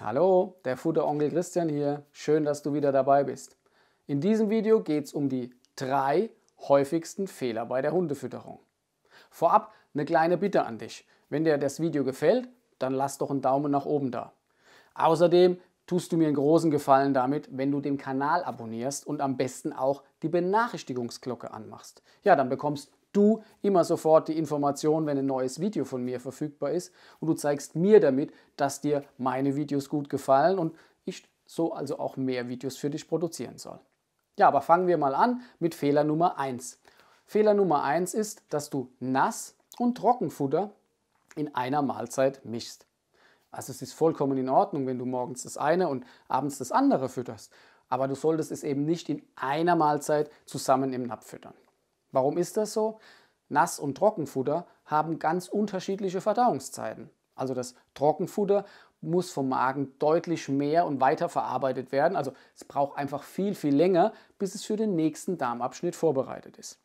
Hallo, der Futteronkel Christian hier. Schön, dass du wieder dabei bist. In diesem Video geht es um die drei häufigsten Fehler bei der Hundefütterung. Vorab eine kleine Bitte an dich. Wenn dir das Video gefällt, dann lass doch einen Daumen nach oben da. Außerdem tust du mir einen großen Gefallen damit, wenn du den Kanal abonnierst und am besten auch die Benachrichtigungsglocke anmachst. Ja, dann bekommst du immer sofort die Information, wenn ein neues Video von mir verfügbar ist und du zeigst mir damit, dass dir meine Videos gut gefallen und ich so also auch mehr Videos für dich produzieren soll. Ja, aber fangen wir mal an mit Fehler Nummer 1. Fehler Nummer 1 ist, dass du Nass- und Trockenfutter in einer Mahlzeit mischst. Also es ist vollkommen in Ordnung, wenn du morgens das eine und abends das andere fütterst. Aber du solltest es eben nicht in einer Mahlzeit zusammen im Napf füttern. Warum ist das so? Nass- und Trockenfutter haben ganz unterschiedliche Verdauungszeiten. Also das Trockenfutter muss vom Magen deutlich mehr und weiter verarbeitet werden. Also es braucht einfach viel, viel länger, bis es für den nächsten Darmabschnitt vorbereitet ist.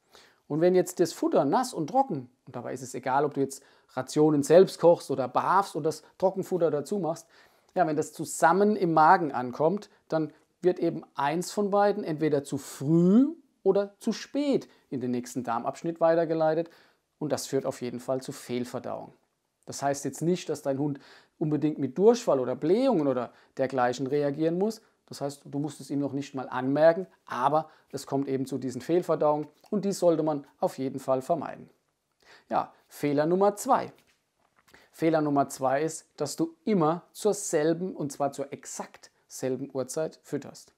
Und wenn jetzt das Futter nass und trocken, und dabei ist es egal, ob du jetzt Rationen selbst kochst oder barfst und das Trockenfutter dazu machst, ja, wenn das zusammen im Magen ankommt, dann wird eben eins von beiden entweder zu früh oder zu spät in den nächsten Darmabschnitt weitergeleitet und das führt auf jeden Fall zu Fehlverdauung. Das heißt jetzt nicht, dass dein Hund unbedingt mit Durchfall oder Blähungen oder dergleichen reagieren muss. Das heißt, du musst es ihm noch nicht mal anmerken, aber es kommt eben zu diesen Fehlverdauungen und die sollte man auf jeden Fall vermeiden. Ja, Fehler Nummer zwei. Fehler Nummer zwei ist, dass du immer zur selben und zwar zur exakt selben Uhrzeit fütterst.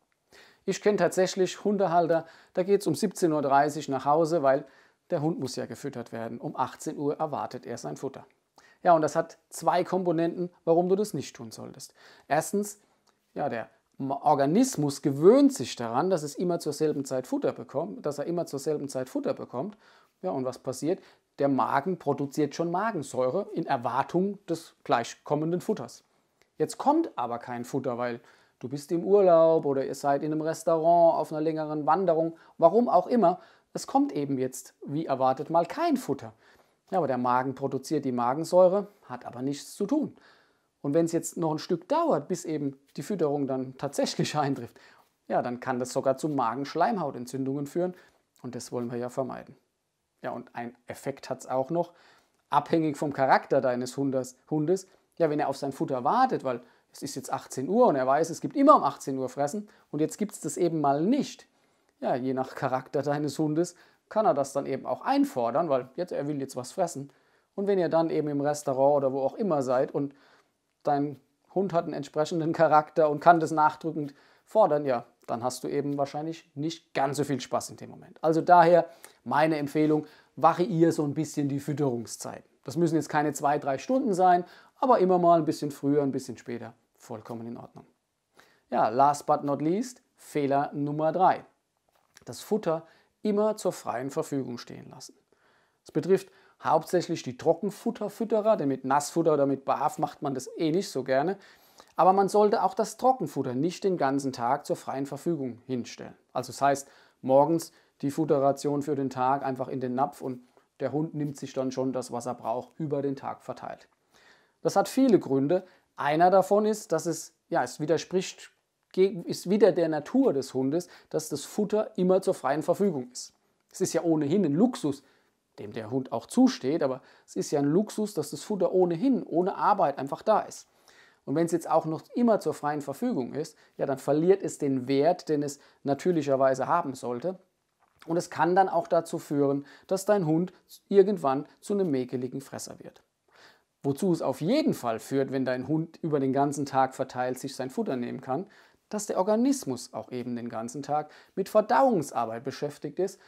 Ich kenne tatsächlich Hundehalter, da geht es um 17.30 Uhr nach Hause, weil der Hund muss ja gefüttert werden. Um 18 Uhr erwartet er sein Futter. Ja, und das hat zwei Komponenten, warum du das nicht tun solltest. Erstens, ja, der Organismus gewöhnt sich daran, dass es immer zur selben Zeit Futter bekommt, dass er immer zur selben Zeit Futter bekommt. Ja, und was passiert? Der Magen produziert schon Magensäure in Erwartung des gleichkommenden Futters. Jetzt kommt aber kein Futter, weil du bist im Urlaub oder ihr seid in einem Restaurant, auf einer längeren Wanderung, warum auch immer, es kommt eben jetzt, wie erwartet, mal kein Futter. Ja, aber der Magen produziert die Magensäure, hat aber nichts zu tun. Und wenn es jetzt noch ein Stück dauert, bis eben die Fütterung dann tatsächlich eintrifft, ja, dann kann das sogar zu Magenschleimhautentzündungen führen und das wollen wir ja vermeiden. Ja, und ein Effekt hat es auch noch, abhängig vom Charakter deines Hundes, ja, wenn er auf sein Futter wartet, weil es ist jetzt 18 Uhr und er weiß, es gibt immer um 18 Uhr Fressen und jetzt gibt es das eben mal nicht. Ja, je nach Charakter deines Hundes kann er das dann eben auch einfordern, weil jetzt er will jetzt was fressen. Und wenn ihr dann eben im Restaurant oder wo auch immer seid und dein Hund hat einen entsprechenden Charakter und kann das nachdrückend fordern, ja, dann hast du eben wahrscheinlich nicht ganz so viel Spaß in dem Moment. Also daher meine Empfehlung, variier so ein bisschen die Fütterungszeiten. Das müssen jetzt keine zwei, drei Stunden sein, aber immer mal ein bisschen früher, ein bisschen später. Vollkommen in Ordnung. Ja, last but not least, Fehler Nummer 3. Das Futter immer zur freien Verfügung stehen lassen. Das betrifft hauptsächlich die Trockenfutterfütterer, denn mit Nassfutter oder mit Barf macht man das eh nicht so gerne. Aber man sollte auch das Trockenfutter nicht den ganzen Tag zur freien Verfügung hinstellen. Also das heißt, morgens die Futterration für den Tag einfach in den Napf und der Hund nimmt sich dann schon das, was er braucht, über den Tag verteilt. Das hat viele Gründe, einer davon ist, dass es, ja, es widerspricht, ist wieder der Natur des Hundes, dass das Futter immer zur freien Verfügung ist. Es ist ja ohnehin ein Luxus, dem der Hund auch zusteht, aber es ist ja ein Luxus, dass das Futter ohnehin, ohne Arbeit einfach da ist. Und wenn es jetzt auch noch immer zur freien Verfügung ist, ja, dann verliert es den Wert, den es natürlicherweise haben sollte. Und es kann dann auch dazu führen, dass dein Hund irgendwann zu einem mäkeligen Fresser wird. Wozu es auf jeden Fall führt, wenn dein Hund über den ganzen Tag verteilt sich sein Futter nehmen kann, dass der Organismus auch eben den ganzen Tag mit Verdauungsarbeit beschäftigt ist.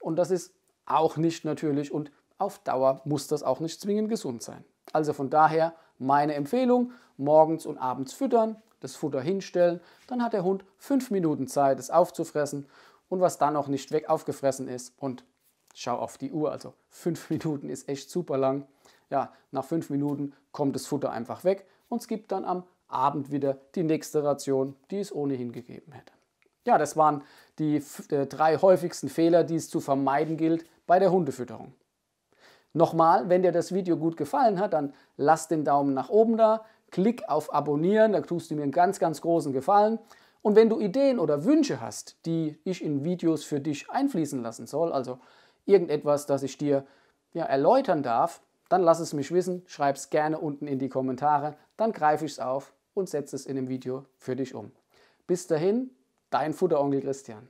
Und das ist auch nicht natürlich und auf Dauer muss das auch nicht zwingend gesund sein. Also von daher meine Empfehlung, morgens und abends füttern, das Futter hinstellen, dann hat der Hund fünf Minuten Zeit, es aufzufressen und was dann auch nicht weg aufgefressen ist und schau auf die Uhr, also fünf Minuten ist echt super lang ja, nach fünf Minuten kommt das Futter einfach weg und es gibt dann am Abend wieder die nächste Ration, die es ohnehin gegeben hätte. Ja, das waren die äh, drei häufigsten Fehler, die es zu vermeiden gilt bei der Hundefütterung. Nochmal, wenn dir das Video gut gefallen hat, dann lass den Daumen nach oben da, klick auf Abonnieren, da tust du mir einen ganz, ganz großen Gefallen. Und wenn du Ideen oder Wünsche hast, die ich in Videos für dich einfließen lassen soll, also irgendetwas, das ich dir ja, erläutern darf, dann lass es mich wissen, schreib es gerne unten in die Kommentare, dann greife ich es auf und setze es in dem Video für dich um. Bis dahin, dein Futteronkel Christian.